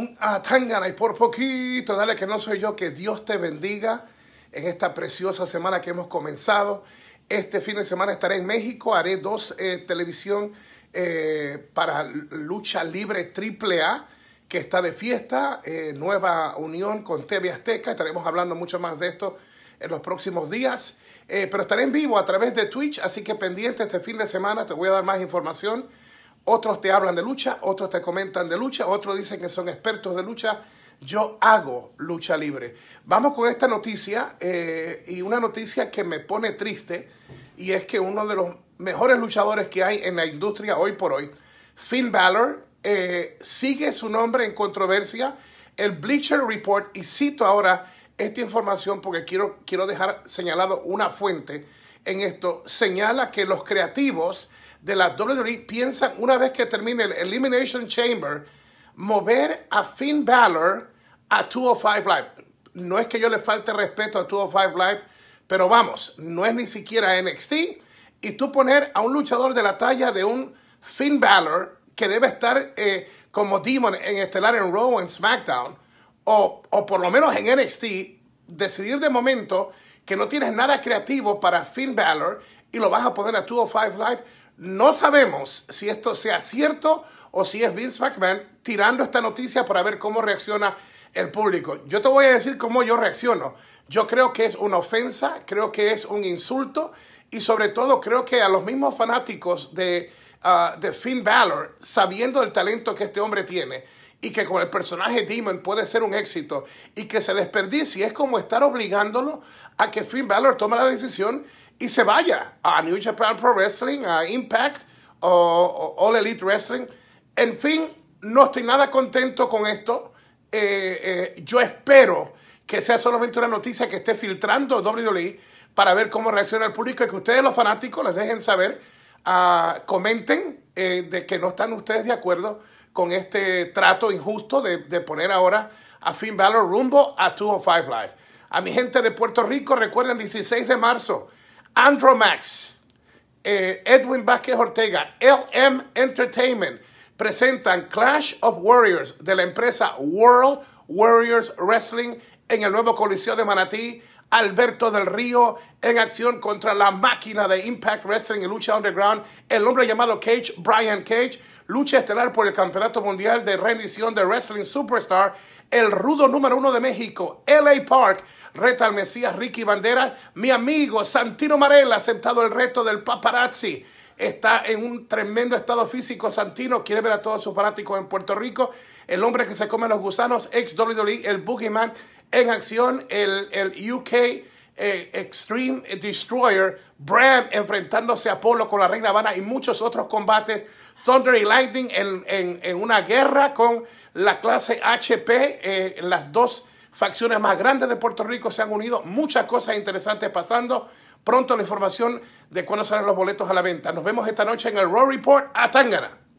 un atangana y por poquito, dale que no soy yo, que Dios te bendiga en esta preciosa semana que hemos comenzado. Este fin de semana estaré en México, haré dos eh, televisión eh, para lucha libre triple A que está de fiesta, eh, nueva unión con TV Azteca, estaremos hablando mucho más de esto en los próximos días, pero estaré en vivo a través de Twitch, así que pendiente este fin de semana, te voy a dar más información. Otros te hablan de lucha, otros te comentan de lucha, otros dicen que son expertos de lucha. Yo hago lucha libre. Vamos con esta noticia eh, y una noticia que me pone triste y es que uno de los mejores luchadores que hay en la industria hoy por hoy, Finn Balor, eh, sigue su nombre en controversia. El Bleacher Report, y cito ahora esta información porque quiero, quiero dejar señalado una fuente en esto, señala que los creativos de la WWE piensan una vez que termine el Elimination Chamber mover a Finn Balor a 205 Live. No es que yo le falte respeto a 205 Live, pero vamos, no es ni siquiera NXT. Y tú poner a un luchador de la talla de un Finn Balor que debe estar eh, como Demon en Estelar en Raw en SmackDown, o, o por lo menos en NXT, decidir de momento que no tienes nada creativo para Finn Balor y lo vas a poner a 205 Live, no sabemos si esto sea cierto o si es Vince McMahon tirando esta noticia para ver cómo reacciona el público. Yo te voy a decir cómo yo reacciono. Yo creo que es una ofensa, creo que es un insulto y sobre todo creo que a los mismos fanáticos de, ah, de Finn Balor, sabiendo el talento que este hombre tiene y que con el personaje Demon puede ser un éxito y que se desperdicia es como estar obligándolo a que Finn Balor tome la decisión y se vaya a New Japan Pro Wrestling, a Impact o, All Elite Wrestling. En fin, no estoy nada contento con esto. Eh, eh, yo espero que sea solamente una noticia que esté filtrando WWE para ver cómo reacciona el público y que ustedes los fanáticos les dejen saber, ah, comenten eh, de que no están ustedes de acuerdo con este trato injusto de, de poner ahora a Finn Balor rumbo a Five Live. A mi gente de Puerto Rico, recuerden 16 de marzo Andromax, eh, Edwin Vázquez Ortega, LM Entertainment presentan Clash of Warriors de la empresa World Warriors Wrestling en el nuevo Coliseo de Manatí. Alberto del Río en acción contra la máquina de Impact Wrestling y lucha underground, el hombre llamado Cage, Brian Cage lucha estelar por el Campeonato Mundial de Rendición de Wrestling Superstar, el rudo número uno de México, LA Park, reta al Mesías Ricky Bandera, mi amigo Santino Marella, aceptado el reto del paparazzi. Está en un tremendo estado físico. Santino quiere ver a todos sus fanáticos en Puerto Rico. El hombre que se come los gusanos, ex WWE, el Boogeyman en acción, el UK eh, Extreme Destroyer, Bram enfrentándose a Polo con la Reina Habana y muchos otros combates, Thunder y Lightning en, una guerra con la clase HP, eh, las dos facciones más grandes de Puerto Rico se han unido, muchas cosas interesantes pasando. Pronto la información de cuándo salen los boletos a la venta. Nos vemos esta noche en el Raw Report a Tangana.